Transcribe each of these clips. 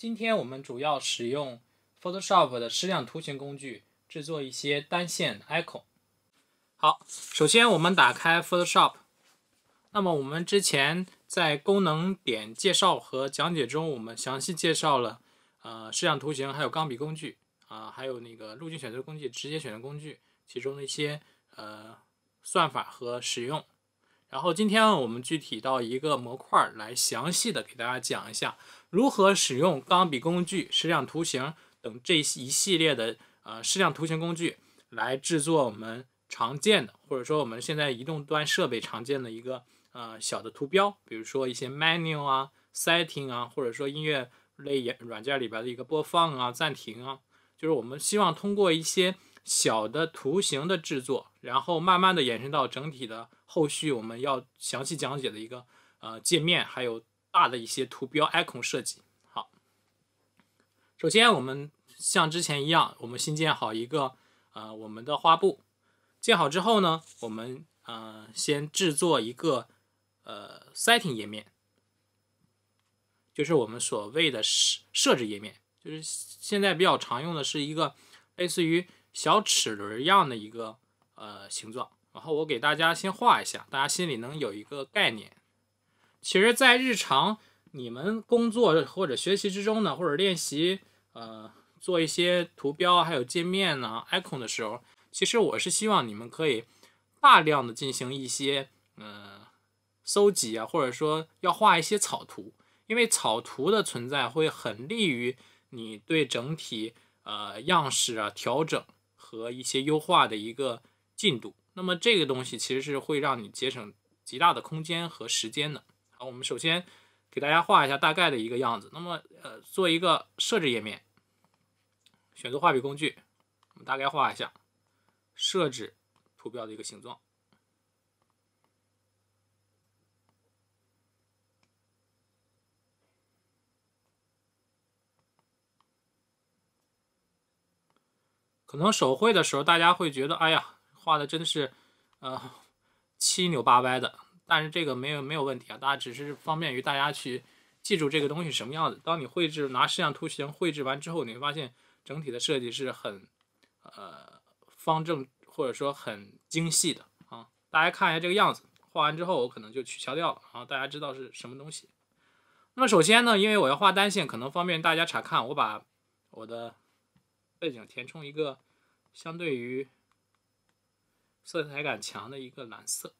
今天我们主要使用 Photoshop 的矢量图形工具制作一些单线 icon。好，首先我们打开 Photoshop。那么我们之前在功能点介绍和讲解中，我们详细介绍了呃矢量图形，还有钢笔工具啊，还有那个路径选择工具、直接选择工具其中的一些呃算法和使用。然后今天我们具体到一个模块来详细的给大家讲一下，如何使用钢笔工具、矢量图形等这一一系列的呃矢量图形工具来制作我们常见的，或者说我们现在移动端设备常见的一个呃小的图标，比如说一些 menu 啊、setting 啊，或者说音乐类软件里边的一个播放啊、暂停啊，就是我们希望通过一些。小的图形的制作，然后慢慢的延伸到整体的后续我们要详细讲解的一个呃界面，还有大的一些图标 icon 设计。好，首先我们像之前一样，我们新建好一个呃我们的画布，建好之后呢，我们呃先制作一个呃 setting 页面，就是我们所谓的设设置页面，就是现在比较常用的是一个类似于。小齿轮一样的一个呃形状，然后我给大家先画一下，大家心里能有一个概念。其实，在日常你们工作或者学习之中呢，或者练习呃做一些图标还有界面呢 icon 的时候，其实我是希望你们可以大量的进行一些呃搜集啊，或者说要画一些草图，因为草图的存在会很利于你对整体呃样式啊调整。和一些优化的一个进度，那么这个东西其实是会让你节省极大的空间和时间的。好，我们首先给大家画一下大概的一个样子。那么，呃，做一个设置页面，选择画笔工具，我们大概画一下，设置图标的一个形状。可能手绘的时候，大家会觉得，哎呀，画的真的是，呃，七扭八歪的。但是这个没有没有问题啊，大家只是方便于大家去记住这个东西什么样子。当你绘制拿摄像图形绘制完之后，你会发现整体的设计是很，呃，方正或者说很精细的啊。大家看一下这个样子，画完之后我可能就取消掉了，然后大家知道是什么东西。那么首先呢，因为我要画单线，可能方便大家查看，我把我的。背景填充一个相对于色彩感强的一个蓝色。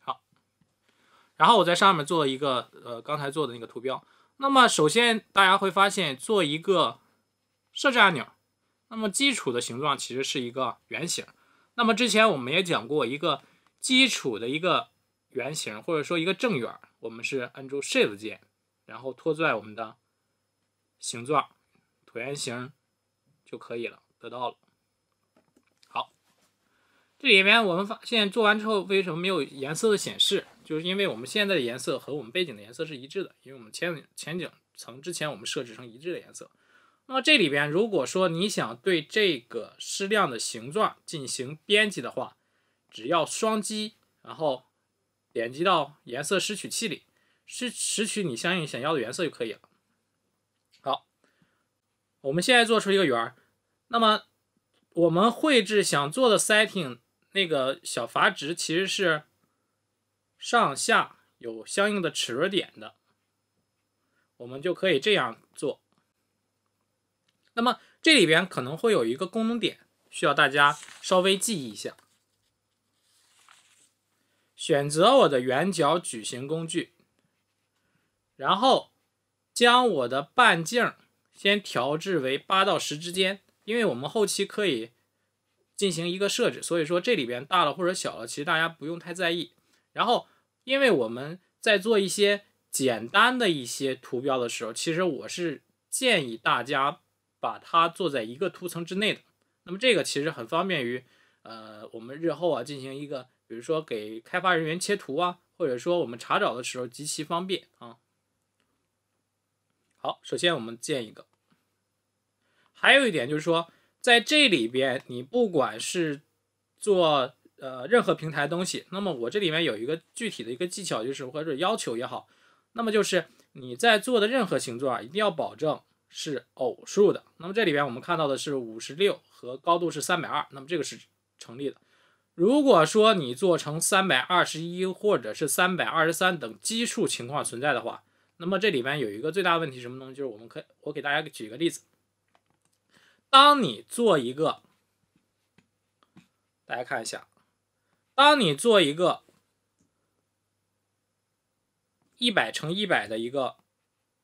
好，然后我在上面做一个呃刚才做的那个图标。那么首先大家会发现做一个设置按钮，那么基础的形状其实是一个圆形。那么之前我们也讲过一个基础的一个。圆形，或者说一个正圆，我们是按住 Shift 键，然后拖拽我们的形状，椭圆形就可以了，得到了。好，这里边我们发现做完之后，为什么没有颜色的显示？就是因为我们现在的颜色和我们背景的颜色是一致的，因为我们前前景层之前我们设置成一致的颜色。那么这里边，如果说你想对这个矢量的形状进行编辑的话，只要双击，然后。点击到颜色拾取器里，拾拾取你相应想要的颜色就可以了。好，我们现在做出一个圆儿，那么我们绘制想做的 setting 那个小阀值其实是上下有相应的齿轮点的，我们就可以这样做。那么这里边可能会有一个功能点需要大家稍微记忆一下。选择我的圆角矩形工具，然后将我的半径先调制为八到十之间，因为我们后期可以进行一个设置，所以说这里边大了或者小了，其实大家不用太在意。然后，因为我们在做一些简单的一些图标的时候，其实我是建议大家把它做在一个图层之内的，那么这个其实很方便于呃我们日后啊进行一个。比如说给开发人员切图啊，或者说我们查找的时候极其方便啊。好，首先我们建一个。还有一点就是说，在这里边你不管是做呃任何平台东西，那么我这里面有一个具体的一个技巧，就是或者要求也好，那么就是你在做的任何形状啊，一定要保证是偶数的。那么这里边我们看到的是五十六和高度是三百二，那么这个是成立的。如果说你做成三百二十一或者是三百二十三等奇数情况存在的话，那么这里面有一个最大问题，什么东西？就是我们可以，我给大家举个例子：当你做一个，大家看一下，当你做一个一百乘一百的一个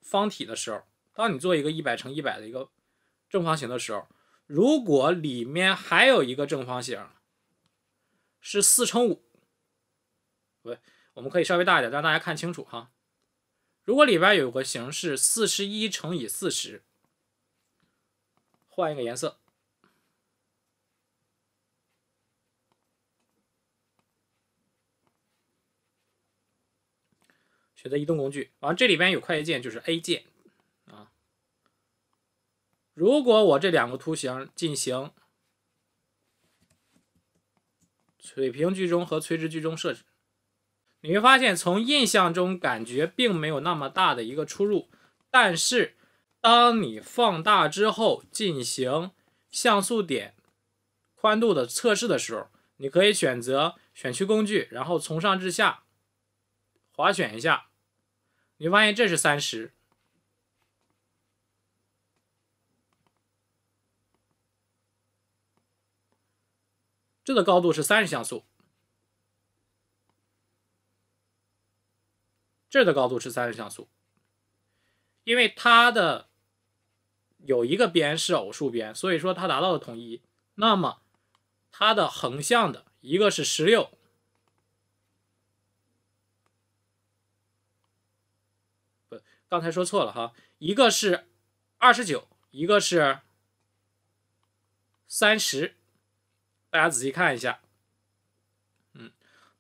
方体的时候，当你做一个一百乘一百的一个正方形的时候，如果里面还有一个正方形。是四乘五，不对，我们可以稍微大一点，让大家看清楚哈。如果里边有个形是四十一乘以四十，换一个颜色，选择移动工具，啊，这里边有快捷键就是 A 键啊。如果我这两个图形进行。水平居中和垂直居中设置，你会发现从印象中感觉并没有那么大的一个出入，但是当你放大之后进行像素点宽度的测试的时候，你可以选择选区工具，然后从上至下滑选一下，你发现这是三十。这的高度是三十像素，这的高度是三十像素，因为它的有一个边是偶数边，所以说它达到了统一。那么它的横向的一个是十六，不，刚才说错了哈，一个是二十九，一个是三十。大家仔细看一下，嗯，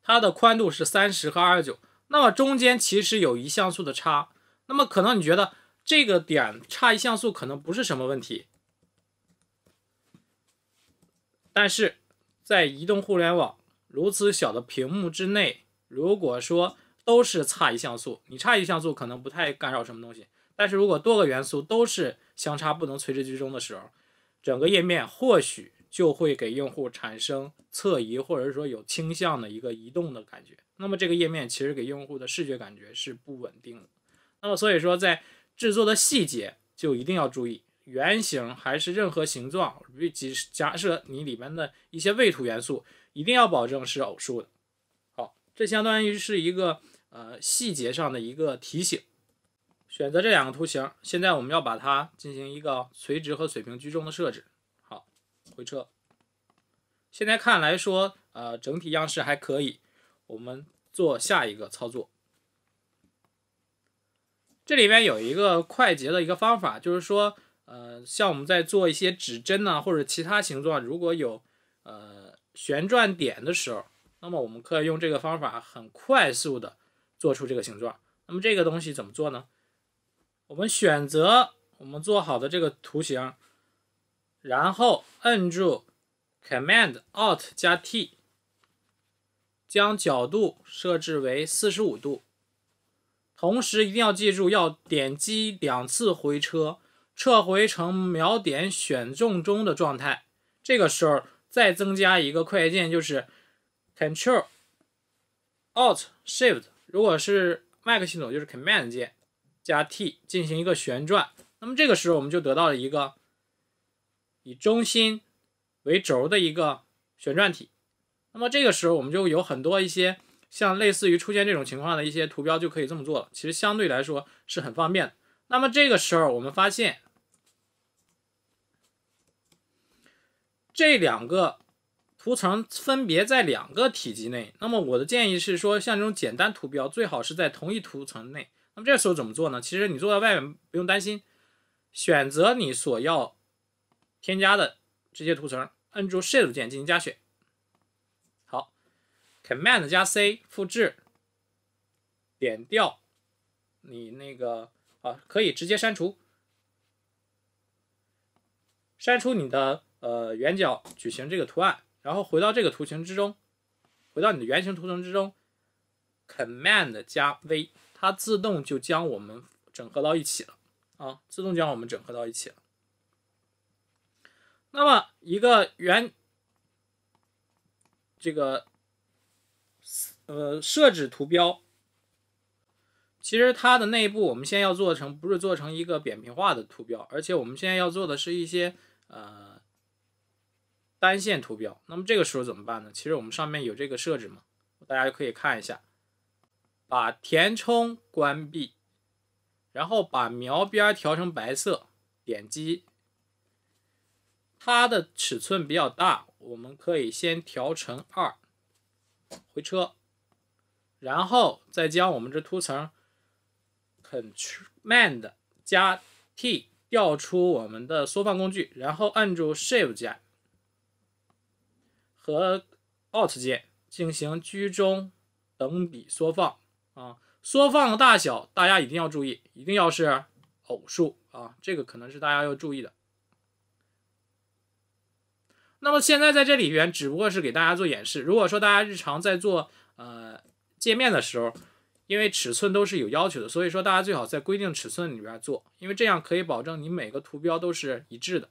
它的宽度是三十和二十九，那么中间其实有一像素的差。那么可能你觉得这个点差一像素可能不是什么问题，但是在移动互联网如此小的屏幕之内，如果说都是差一像素，你差一像素可能不太干扰什么东西。但是如果多个元素都是相差不能垂直居中的时候，整个页面或许。就会给用户产生侧移，或者说有倾向的一个移动的感觉。那么这个页面其实给用户的视觉感觉是不稳定的。那么所以说，在制作的细节就一定要注意，圆形还是任何形状，以即假设你里边的一些位图元素，一定要保证是偶数的。好，这相当于是一个呃细节上的一个提醒。选择这两个图形，现在我们要把它进行一个垂直和水平居中的设置。回撤，现在看来说，呃，整体样式还可以。我们做下一个操作。这里边有一个快捷的一个方法，就是说，呃，像我们在做一些指针呢，或者其他形状，如果有，呃，旋转点的时候，那么我们可以用这个方法，很快速的做出这个形状。那么这个东西怎么做呢？我们选择我们做好的这个图形。然后摁住 Command Alt 加 T，将角度设置为四十五度，同时一定要记住要点击两次回车，撤回成秒点选中中的状态。这个时候再增加一个快捷键就是 Control Alt Shift，如果是 Mac 系统就是 Command 键加 T 进行一个旋转。那么这个时候我们就得到了一个。以中心为轴的一个旋转体，那么这个时候我们就有很多一些像类似于出现这种情况的一些图标就可以这么做了，其实相对来说是很方便的。那么这个时候我们发现这两个图层分别在两个体积内，那么我的建议是说，像这种简单图标最好是在同一图层内。那么这时候怎么做呢？其实你坐在外面不用担心，选择你所要。添加的这些图层，按住 Shift 键进行加选。好，Command 加 C 复制，点掉你那个啊，可以直接删除，删除你的呃圆角矩形这个图案，然后回到这个图形之中，回到你的圆形图层之中，Command 加 V，它自动就将我们整合到一起了啊，自动将我们整合到一起了。那么一个圆，这个呃设置图标，其实它的内部我们现在要做成，不是做成一个扁平化的图标，而且我们现在要做的是一些呃单线图标。那么这个时候怎么办呢？其实我们上面有这个设置嘛，大家可以看一下，把填充关闭，然后把描边调成白色，点击。它的尺寸比较大，我们可以先调成二，回车，然后再将我们这图层，command 加 T 调出我们的缩放工具，然后按住 shift 键和 alt 键进行居中等比缩放啊，缩放的大小大家一定要注意，一定要是偶数啊，这个可能是大家要注意的。那么现在在这里边只不过是给大家做演示。如果说大家日常在做呃界面的时候，因为尺寸都是有要求的，所以说大家最好在规定尺寸里边做，因为这样可以保证你每个图标都是一致的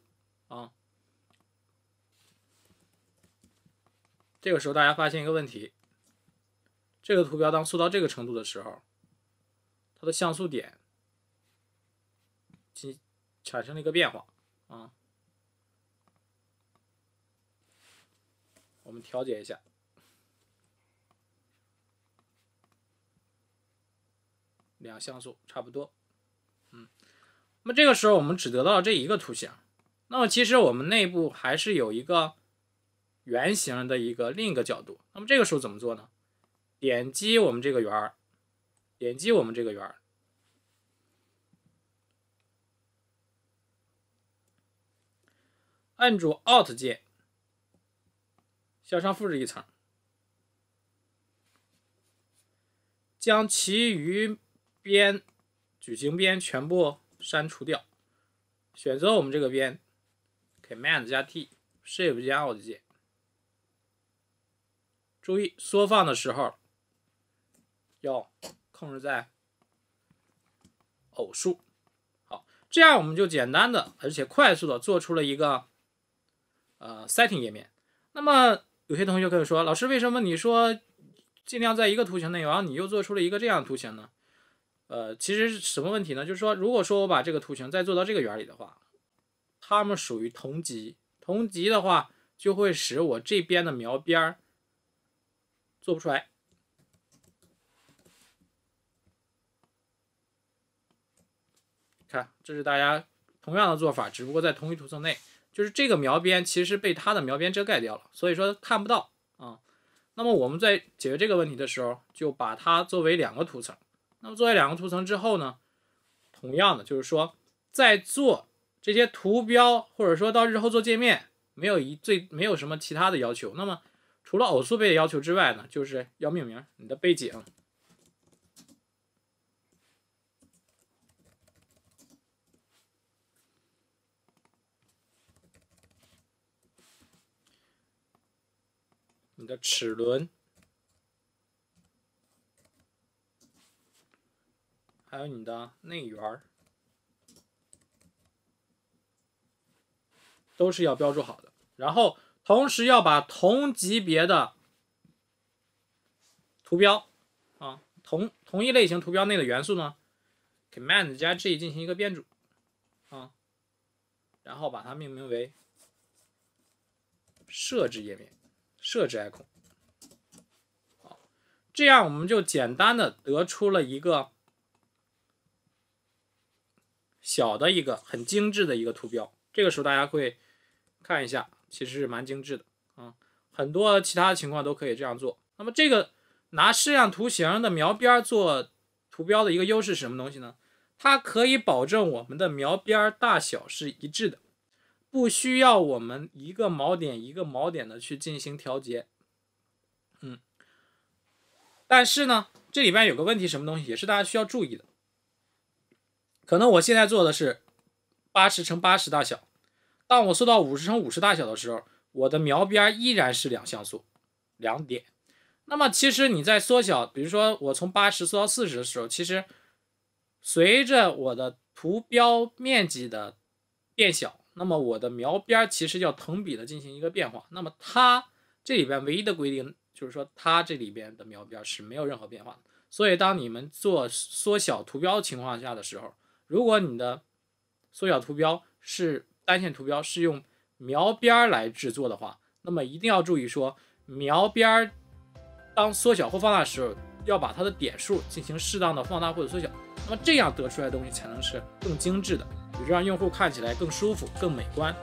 啊。这个时候大家发现一个问题，这个图标当缩到这个程度的时候，它的像素点，其产生了一个变化啊。我们调节一下，两像素差不多，嗯，那么这个时候我们只得到这一个图形，那么其实我们内部还是有一个圆形的一个另一个角度，那么这个时候怎么做呢？点击我们这个圆儿，点击我们这个圆儿，按住 Alt 键。向上复制一层，将其余边、矩形边全部删除掉。选择我们这个边，Command 加 T，Shift 加 Alt 键。注意缩放的时候要控制在偶数。好，这样我们就简单的而且快速的做出了一个呃 Setting 页面。那么。有些同学可以说：“老师，为什么你说尽量在一个图形内，然后你又做出了一个这样的图形呢？”呃，其实是什么问题呢？就是说，如果说我把这个图形再做到这个圆里的话，它们属于同级，同级的话就会使我这边的描边儿做不出来。看，这是大家同样的做法，只不过在同一图层内。就是这个描边，其实被它的描边遮盖掉了，所以说看不到啊。那么我们在解决这个问题的时候，就把它作为两个图层。那么作为两个图层之后呢，同样的就是说，在做这些图标或者说到日后做界面，没有一最没有什么其他的要求。那么除了偶数倍的要求之外呢，就是要命名你的背景。你的齿轮，还有你的内圆儿，都是要标注好的。然后，同时要把同级别的图标啊，同同一类型图标内的元素呢，Command 加 G 进行一个编组啊，然后把它命名为设置页面。设置 icon，好，这样我们就简单的得出了一个小的一个很精致的一个图标。这个时候大家会看一下，其实是蛮精致的啊。很多其他的情况都可以这样做。那么这个拿矢量图形的描边做图标的一个优势是什么东西呢？它可以保证我们的描边大小是一致的。不需要我们一个锚点一个锚点的去进行调节，嗯，但是呢，这里边有个问题，什么东西也是大家需要注意的。可能我现在做的是八十乘八十大小，当我缩到五十乘五十大小的时候，我的描边依然是两像素两点。那么其实你在缩小，比如说我从八十缩到四十的时候，其实随着我的图标面积的变小。那么我的描边儿其实要同比的进行一个变化。那么它这里边唯一的规定就是说，它这里边的描边是没有任何变化的。所以当你们做缩小图标情况下的时候，如果你的缩小图标是单线图标，是用描边儿来制作的话，那么一定要注意说，描边儿当缩小或放大时候。要把它的点数进行适当的放大或者缩小，那么这样得出来的东西才能是更精致的，让用户看起来更舒服、更美观。